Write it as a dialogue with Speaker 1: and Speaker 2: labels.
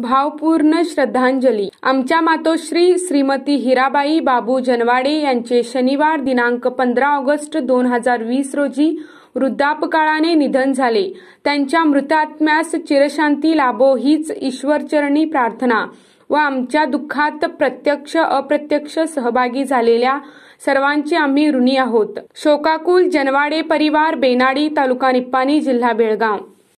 Speaker 1: भावपूर्ण श्रद्धांजली आमच्या मातोश्री श्रीमती हिराबाई बाबू जनवाडे यांचे शनिवार दिनांक पंधरा ऑगस्ट दोन हजार वीस रोजी वृद्धापकाळाने निधन झाले त्यांच्या मृतात्म्यास चिरशांती लाभो हीच ईश्वरचरणी प्रार्थना व आमच्या दुःखात प्रत्यक्ष अप्रत्यक्ष सहभागी झालेल्या सर्वांचे आम्ही ऋणी आहोत शोकाकुल जनवाडे परिवार बेनाडी तालुका निप्पाणी जिल्हा बेळगाव